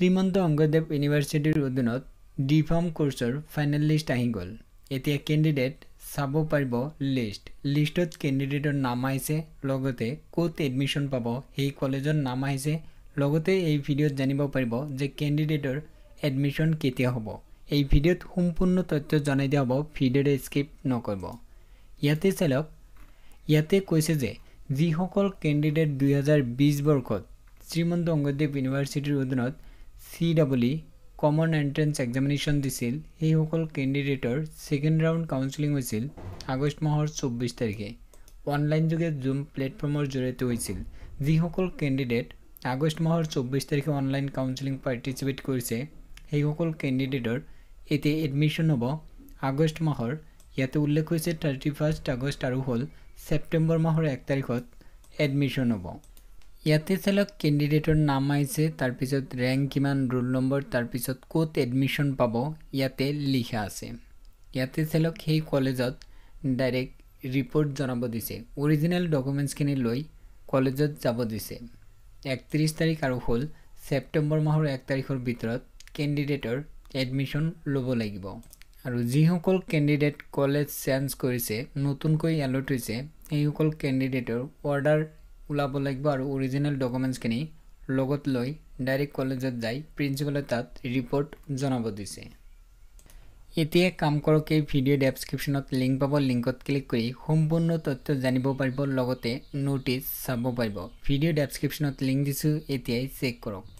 শ্ৰীমন্ত অংগদেৱ ইউনিভাৰ্চিটিৰ অধীনত D pharm কোৰ্চৰ ফাইনেল লিষ্ট আহি গ'ল এতিয়া কেণ্ডিডেট চাব পাৰিব লিষ্ট লিষ্টত কেণ্ডিডেটৰ নাম আহিছে লগতে ক'ত এডমিশ্যন পাব সেই কলেজত নাম আহিছে লগতে এই ভিডিঅ'ত জানিব পাৰিব যে কেণ্ডিডেটৰ এডমিশ্যন কেতিয়া হ'ব এই ভিডিঅ'ত সম্পূৰ্ণ তথ্য জনাই দিয়া হ'ব ভিডিঅ'ৰে স্কিপ নকৰিব ইয়াতে চাই লওক ইয়াতে কৈছে যে যিসকল কেণ্ডিডেট দুহেজাৰ বিছ বৰ্ষত শ্ৰীমন্ত অংগদেৱ ইউনিভাৰ্চিটিৰ অধীনত C double E common entrance examination দিছিল সেইসকল কেণ্ডিডেটৰ ছেকেণ্ড ৰাউণ্ড কাউন্সেলিং হৈছিল আগষ্ট মাহৰ চৌব্বিছ তাৰিখে অনলাইন যোগে জুম প্লেটফৰ্মৰ জৰিয়তে হৈছিল যিসকল কেণ্ডিডেট আগষ্ট মাহৰ চৌব্বিছ তাৰিখে অনলাইন কাউন্সেলিং পাৰ্টিচিপেট কৰিছে সেইসকল কেণ্ডিডেটৰ এতিয়া এডমিশ্যন হ'ব আগষ্ট মাহৰ ইয়াতে উল্লেখ হৈছে থাৰ্টি ফাৰ্ষ্ট আগষ্ট আৰু হ'ল ছেপ্টেম্বৰ মাহৰ এক তাৰিখত এডমিশ্যন হ'ব ইয়াতে চালক কেণ্ডিডেটৰ নাম আহিছে তাৰপিছত ৰেংক কিমান ৰোল নম্বৰ তাৰপিছত ক'ত এডমিশ্যন পাব ইয়াতে লিখা আছে ইয়াতে চালক সেই কলেজত ডাইৰেক্ট ৰিপৰ্ট জনাব দিছে অৰিজিনেল ডকুমেণ্টছখিনি লৈ কলেজত যাব দিছে একত্ৰিছ তাৰিখ আৰু হ'ল ছেপ্টেম্বৰ মাহৰ এক তাৰিখৰ ভিতৰত কেণ্ডিডেটৰ এডমিশ্যন ল'ব লাগিব আৰু যিসকল কেণ্ডিডেট কলেজ চেঞ্জ কৰিছে নতুনকৈ এলৰ্ট হৈছে সেইসকল কেণ্ডিডেটৰ অৰ্ডাৰ ওলাব লাগিব আৰু অৰিজিনেল ডকুমেণ্টছখিনি লগত লৈ ডাইৰেক্ট কলেজত যাই প্ৰিন্সিপালে তাত ৰিপৰ্ট জনাব দিছে এতিয়া কাম কৰক এই ভিডিঅ' ডেছক্ৰিপশ্যনত লিংক পাব লিংকত ক্লিক কৰি সম্পূৰ্ণ তথ্য জানিব পাৰিব লগতে নটিছ চাব পাৰিব ভিডিঅ' ডেছক্ৰিপশ্যনত লিংক দিছোঁ এতিয়াই চেক কৰক